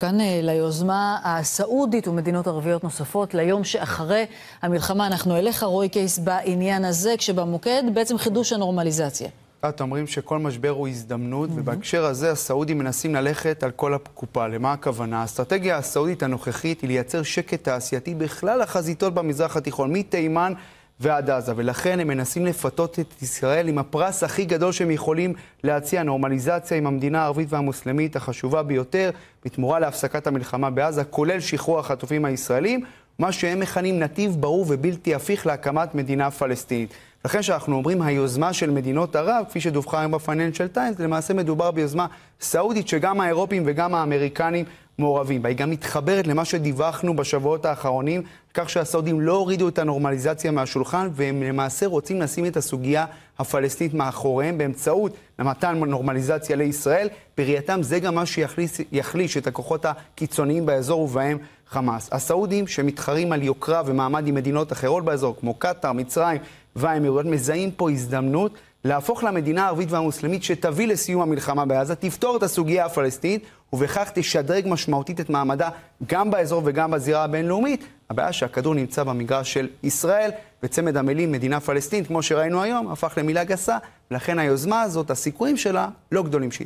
כאן אה, ליוזמה הסעודית ומדינות ערביות נוספות ליום שאחרי המלחמה. אנחנו אליך, רועי קייס, בעניין הזה, כשבמוקד בעצם חידוש הנורמליזציה. את אומרים שכל משבר הוא הזדמנות, mm-hmm. ובהקשר הזה הסעודים מנסים ללכת על כל הקופה. למה הכוונה? האסטרטגיה הסעודית הנוכחית היא לייצר שקט תעשייתי בכלל החזיתות במזרח התיכון, מתימן ועד עזה, ולכן הם מנסים לפתות את ישראל עם הפרס הכי גדול שהם יכולים להציע, נורמליזציה עם המדינה הערבית והמוסלמית החשובה ביותר, בתמורה להפסקת המלחמה בעזה, כולל שחרור החטופים הישראלים. מה שהם מכנים נתיב ברור ובלתי הפיך להקמת מדינה פלסטינית. לכן כשאנחנו אומרים היוזמה של מדינות ערב, כפי שדווחה היום בפייננשל טיימס, למעשה מדובר ביוזמה סעודית שגם האירופים וגם האמריקנים מעורבים בה. היא גם מתחברת למה שדיווחנו בשבועות האחרונים, כך שהסעודים לא הורידו את הנורמליזציה מהשולחן, והם למעשה רוצים לשים את הסוגיה הפלסטינית מאחוריהם באמצעות מתן נורמליזציה לישראל. בראייתם זה גם מה שיחליש את הכוחות הקיצוניים באזור ובהם חמאס. הסעודים שמתחרים על יוקרה ומעמד עם מדינות אחרות באזור, כמו קטאר, מצרים והאמירויות, מזהים פה הזדמנות להפוך למדינה הערבית והמוסלמית שתביא לסיום המלחמה בעזה, תפתור את הסוגיה הפלסטינית, ובכך תשדרג משמעותית את מעמדה גם באזור וגם בזירה הבינלאומית. הבעיה שהכדור נמצא במגרש של ישראל, וצמד המילים מדינה פלסטינית, כמו שראינו היום, הפך למילה גסה, ולכן היוזמה הזאת, הסיכויים שלה, לא גדולים שהיא